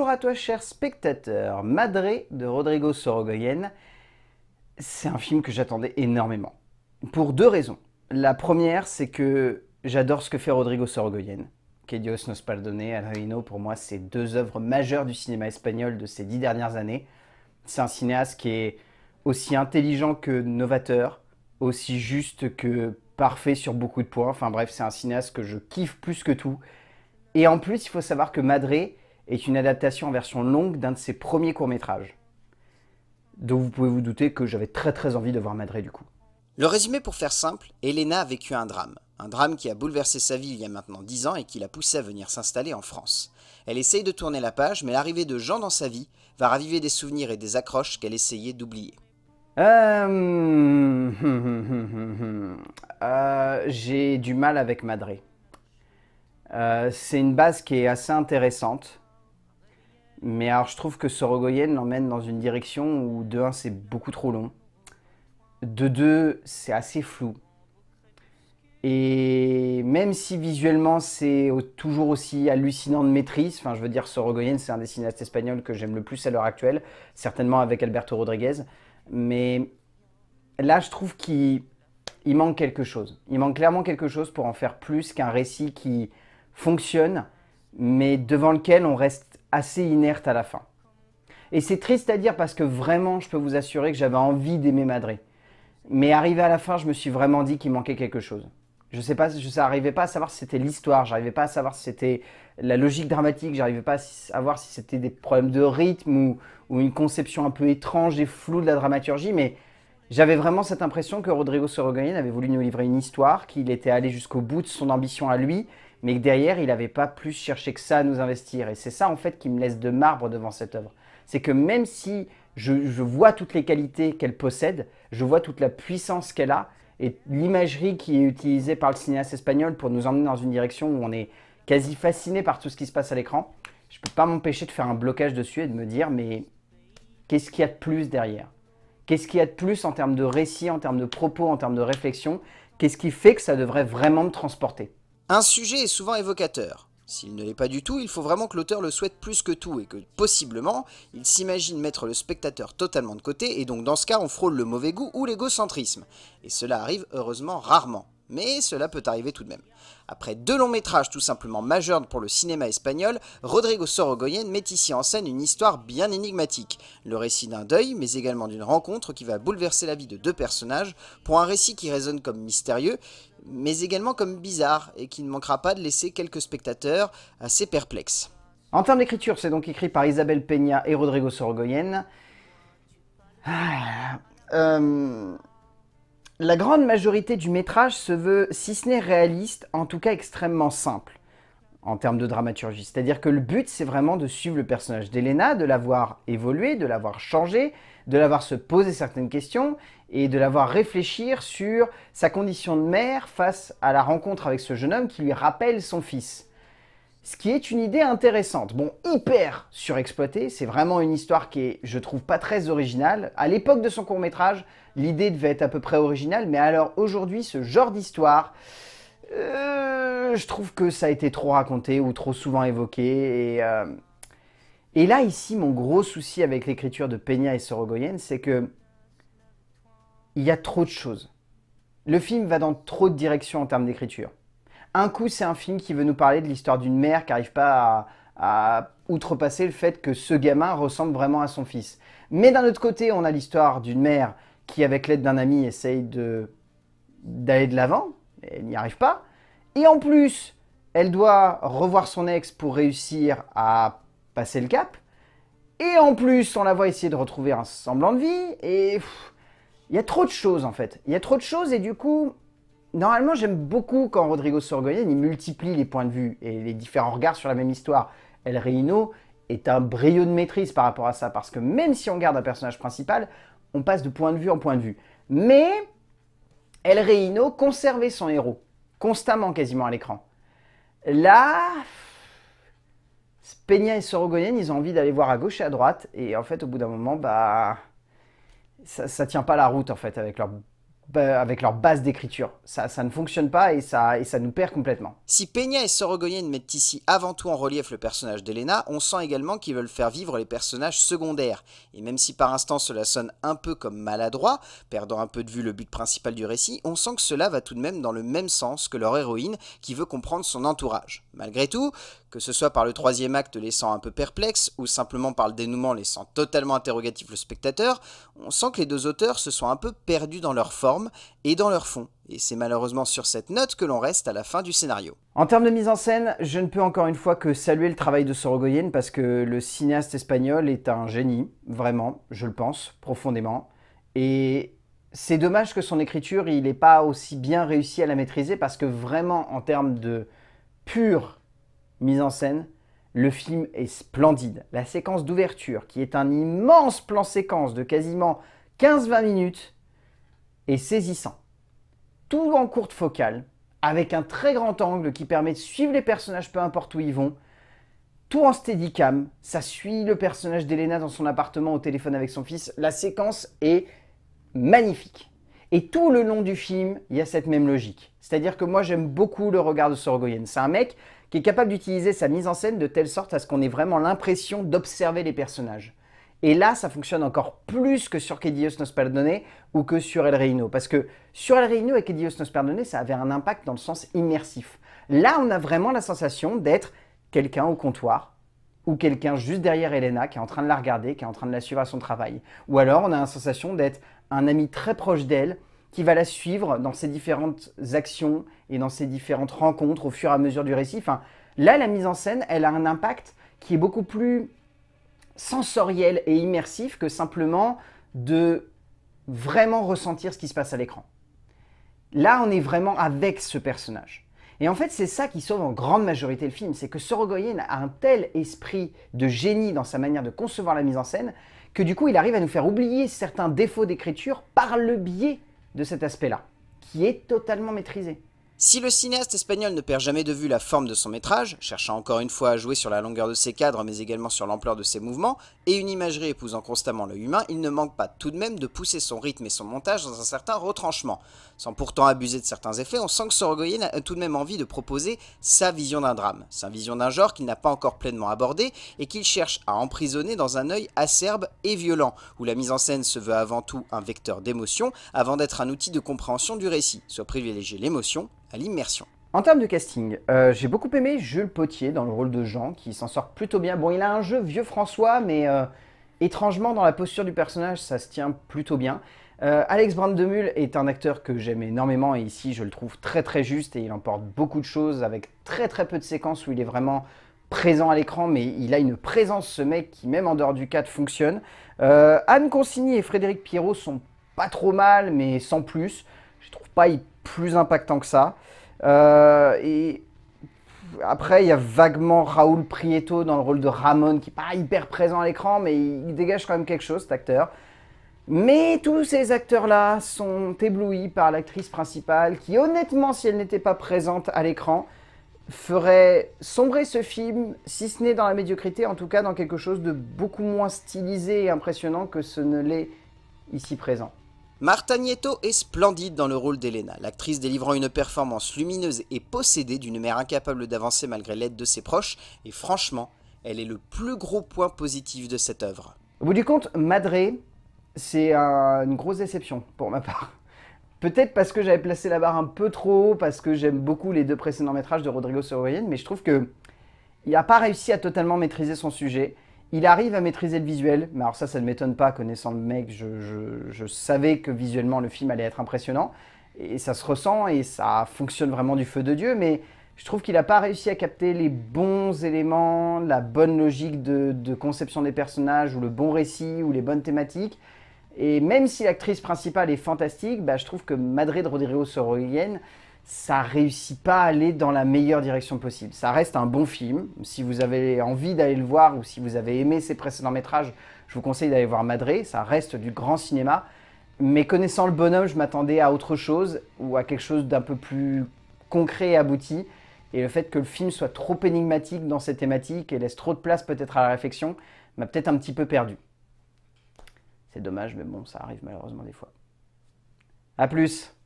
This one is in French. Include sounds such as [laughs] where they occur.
Bonjour à toi, cher spectateur. Madré de Rodrigo Sorogoyen, c'est un film que j'attendais énormément. Pour deux raisons. La première, c'est que j'adore ce que fait Rodrigo Sorogoyen. Que Dios nos perdone, Al Reino, pour moi, c'est deux œuvres majeures du cinéma espagnol de ces dix dernières années. C'est un cinéaste qui est aussi intelligent que novateur, aussi juste que parfait sur beaucoup de points. Enfin bref, c'est un cinéaste que je kiffe plus que tout. Et en plus, il faut savoir que Madré, est une adaptation en version longue d'un de ses premiers courts-métrages. Donc vous pouvez vous douter que j'avais très très envie de voir Madré du coup. Le résumé pour faire simple, Elena a vécu un drame. Un drame qui a bouleversé sa vie il y a maintenant 10 ans et qui l'a poussé à venir s'installer en France. Elle essaye de tourner la page, mais l'arrivée de Jean dans sa vie va raviver des souvenirs et des accroches qu'elle essayait d'oublier. Euh, [laughs] euh, j'ai du mal avec Madré. Euh, c'est une base qui est assez intéressante. Mais alors, je trouve que Sorogoyen l'emmène dans une direction où, de 1, c'est beaucoup trop long. De 2, c'est assez flou. Et même si visuellement c'est toujours aussi hallucinant de maîtrise, enfin je veux dire Sorogoyen c'est un des cinéastes espagnols que j'aime le plus à l'heure actuelle, certainement avec Alberto Rodriguez, mais là je trouve qu'il manque quelque chose. Il manque clairement quelque chose pour en faire plus qu'un récit qui fonctionne, mais devant lequel on reste assez inerte à la fin. Et c'est triste à dire parce que vraiment, je peux vous assurer que j'avais envie d'aimer Madré. Mais arrivé à la fin, je me suis vraiment dit qu'il manquait quelque chose. Je sais pas, je n'arrivais pas à savoir si c'était l'histoire, j'arrivais pas à savoir si c'était la logique dramatique, j'arrivais pas à savoir si c'était des problèmes de rythme ou, une conception un peu étrange et floue de la dramaturgie, mais j'avais vraiment cette impression que Rodrigo Sorogoyen avait voulu nous livrer une histoire, qu'il était allé jusqu'au bout de son ambition à lui, mais que derrière, il n'avait pas plus cherché que ça à nous investir. Et c'est ça, en fait, qui me laisse de marbre devant cette œuvre. C'est que même si je, vois toutes les qualités qu'elle possède, je vois toute la puissance qu'elle a, et l'imagerie qui est utilisée par le cinéaste espagnol pour nous emmener dans une direction où on est quasi fasciné par tout ce qui se passe à l'écran, je ne peux pas m'empêcher de faire un blocage dessus et de me dire, mais qu'est-ce qu'il y a de plus derrière Qu'est-ce qu'il y a de plus en termes de récit, en termes de propos, en termes de réflexion Qu'est-ce qui fait que ça devrait vraiment me transporter un sujet est souvent évocateur. S'il ne l'est pas du tout, il faut vraiment que l'auteur le souhaite plus que tout et que, possiblement, il s'imagine mettre le spectateur totalement de côté et donc dans ce cas on frôle le mauvais goût ou l'égocentrisme. Et cela arrive heureusement rarement, mais cela peut arriver tout de même. Après deux longs métrages tout simplement majeurs pour le cinéma espagnol, Rodrigo Sorogoyen met ici en scène une histoire bien énigmatique. Le récit d'un deuil, mais également d'une rencontre qui va bouleverser la vie de deux personnages, pour un récit qui résonne comme mystérieux mais également comme bizarre et qui ne manquera pas de laisser quelques spectateurs assez perplexes. En termes d'écriture, c'est donc écrit par Isabelle Peña et Rodrigo Sorogoyen. Ah, euh, la grande majorité du métrage se veut, si ce n'est réaliste, en tout cas extrêmement simple en termes de dramaturgie. C'est-à-dire que le but, c'est vraiment de suivre le personnage d'Elena, de l'avoir évolué, de l'avoir changé, de l'avoir se poser certaines questions et de la voir réfléchir sur sa condition de mère face à la rencontre avec ce jeune homme qui lui rappelle son fils. Ce qui est une idée intéressante. Bon, hyper surexploité, c'est vraiment une histoire qui est, je trouve, pas très originale. À l'époque de son court métrage, l'idée devait être à peu près originale, mais alors aujourd'hui, ce genre d'histoire, euh, je trouve que ça a été trop raconté ou trop souvent évoqué. Et, euh, et là, ici, mon gros souci avec l'écriture de Peña et Sorogoyen, c'est que il y a trop de choses. Le film va dans trop de directions en termes d'écriture. Un coup, c'est un film qui veut nous parler de l'histoire d'une mère qui n'arrive pas à, outrepasser le fait que ce gamin ressemble vraiment à son fils. Mais d'un autre côté, on a l'histoire d'une mère qui, avec l'aide d'un ami, essaye d'aller de l'avant, mais elle n'y arrive pas. Et en plus, elle doit revoir son ex pour réussir à passer le cap. Et en plus, on la voit essayer de retrouver un semblant de vie. Et il y a trop de choses en fait. Il y a trop de choses et du coup, normalement j'aime beaucoup quand Rodrigo Sorogoyen il multiplie les points de vue et les différents regards sur la même histoire. El Reino est un brio de maîtrise par rapport à ça parce que même si on garde un personnage principal, on passe de point de vue en point de vue. Mais El Reino conservait son héros constamment quasiment à l'écran. Là, Peña et Sorogoyen, ils ont envie d'aller voir à gauche et à droite et en fait au bout d'un moment, bah ça, tient pas la route en fait avec leur avec leur base d'écriture. Ça, ça, ne fonctionne pas et ça, et ça nous perd complètement. Si Peña et Sorogoyen mettent ici avant tout en relief le personnage d'Elena, on sent également qu'ils veulent faire vivre les personnages secondaires. Et même si par instant cela sonne un peu comme maladroit, perdant un peu de vue le but principal du récit, on sent que cela va tout de même dans le même sens que leur héroïne qui veut comprendre son entourage. Malgré tout, que ce soit par le troisième acte laissant un peu perplexe ou simplement par le dénouement laissant totalement interrogatif le spectateur, on sent que les deux auteurs se sont un peu perdus dans leur forme et dans leur fond. Et c'est malheureusement sur cette note que l'on reste à la fin du scénario. En termes de mise en scène, je ne peux encore une fois que saluer le travail de Sorogoyen parce que le cinéaste espagnol est un génie, vraiment, je le pense, profondément. Et c'est dommage que son écriture, il n'ait pas aussi bien réussi à la maîtriser parce que vraiment, en termes de pur mise en scène, le film est splendide. La séquence d'ouverture, qui est un immense plan séquence de quasiment 15-20 minutes, est saisissant. Tout en courte focale, avec un très grand angle qui permet de suivre les personnages peu importe où ils vont. Tout en steadicam, ça suit le personnage d'Elena dans son appartement au téléphone avec son fils. La séquence est magnifique. Et tout le long du film, il y a cette même logique. C'est-à-dire que moi, j'aime beaucoup le regard de Sorogoyen. C'est un mec qui est capable d'utiliser sa mise en scène de telle sorte à ce qu'on ait vraiment l'impression d'observer les personnages. Et là, ça fonctionne encore plus que sur Que nos perdone ou que sur El Reino. Parce que sur El Reino et Que Dios nos perdone, ça avait un impact dans le sens immersif. Là, on a vraiment la sensation d'être quelqu'un au comptoir ou quelqu'un juste derrière Elena qui est en train de la regarder, qui est en train de la suivre à son travail. Ou alors on a la sensation d'être un ami très proche d'elle qui va la suivre dans ses différentes actions et dans ses différentes rencontres au fur et à mesure du récit. là, la mise en scène, elle a un impact qui est beaucoup plus sensoriel et immersif que simplement de vraiment ressentir ce qui se passe à l'écran. Là, on est vraiment avec ce personnage. Et en fait, c'est ça qui sauve en grande majorité le film, c'est que Sorogoyen a un tel esprit de génie dans sa manière de concevoir la mise en scène que du coup, il arrive à nous faire oublier certains défauts d'écriture par le biais de cet aspect-là, qui est totalement maîtrisé. Si le cinéaste espagnol ne perd jamais de vue la forme de son métrage, cherchant encore une fois à jouer sur la longueur de ses cadres mais également sur l'ampleur de ses mouvements, et une imagerie épousant constamment le humain, il ne manque pas tout de même de pousser son rythme et son montage dans un certain retranchement. Sans pourtant abuser de certains effets, on sent que Sorogoyen a tout de même envie de proposer sa vision d'un drame, sa vision d'un genre qu'il n'a pas encore pleinement abordé et qu'il cherche à emprisonner dans un œil acerbe et violent, où la mise en scène se veut avant tout un vecteur d'émotion avant d'être un outil de compréhension du récit, soit privilégier l'émotion à l'immersion. En termes de casting, euh, j'ai beaucoup aimé Jules Potier dans le rôle de Jean, qui s'en sort plutôt bien. Bon, il a un jeu vieux François, mais euh, étrangement, dans la posture du personnage, ça se tient plutôt bien. Euh, Alex Brandemul est un acteur que j'aime énormément et ici je le trouve très très juste et il emporte beaucoup de choses avec très très peu de séquences où il est vraiment présent à l'écran mais il a une présence ce mec qui même en dehors du cadre fonctionne. Anne Consigny et Frédéric Pierrot sont pas trop mal mais sans plus. Je trouve pas hyper plus impactant que ça. Euh, et après, il y a vaguement Raoul Prieto dans le rôle de Ramon, qui n'est pas hyper présent à l'écran, mais il dégage quand même quelque chose, cet acteur. Mais tous ces acteurs-là sont éblouis par l'actrice principale, qui honnêtement, si elle n'était pas présente à l'écran, ferait sombrer ce film, si ce n'est dans la médiocrité, en tout cas dans quelque chose de beaucoup moins stylisé et impressionnant que ce ne l'est ici présent. Marta Nieto est splendide dans le rôle d'Elena, l'actrice délivrant une performance lumineuse et possédée d'une mère incapable d'avancer malgré l'aide de ses proches, et franchement, elle est le plus gros point positif de cette œuvre. Au bout du compte, Madré, c'est une grosse déception pour ma part. Peut-être parce que j'avais placé la barre un peu trop haut, parce que j'aime beaucoup les deux précédents métrages de Rodrigo Soroyen, mais je trouve que il n'a pas réussi à totalement maîtriser son sujet. Il arrive à maîtriser le visuel, mais alors ça, ça ne m'étonne pas, connaissant le mec, je, savais que visuellement le film allait être impressionnant, et ça se ressent, et ça fonctionne vraiment du feu de Dieu, mais je trouve qu'il n'a pas réussi à capter les bons éléments, la bonne logique de, conception des personnages, ou le bon récit, ou les bonnes thématiques, et même si l'actrice principale est fantastique, bah, je trouve que Madrid Rodrigo Soroyen, ça réussit pas à aller dans la meilleure direction possible. Ça reste un bon film. Si vous avez envie d'aller le voir ou si vous avez aimé ses précédents métrages, je vous conseille d'aller voir Madré. Ça reste du grand cinéma. Mais connaissant le bonhomme, je m'attendais à autre chose ou à quelque chose d'un peu plus concret et abouti. Et le fait que le film soit trop énigmatique dans ses thématiques et laisse trop de place peut-être à la réflexion m'a peut-être un petit peu perdu. C'est dommage, mais bon, ça arrive malheureusement des fois. A plus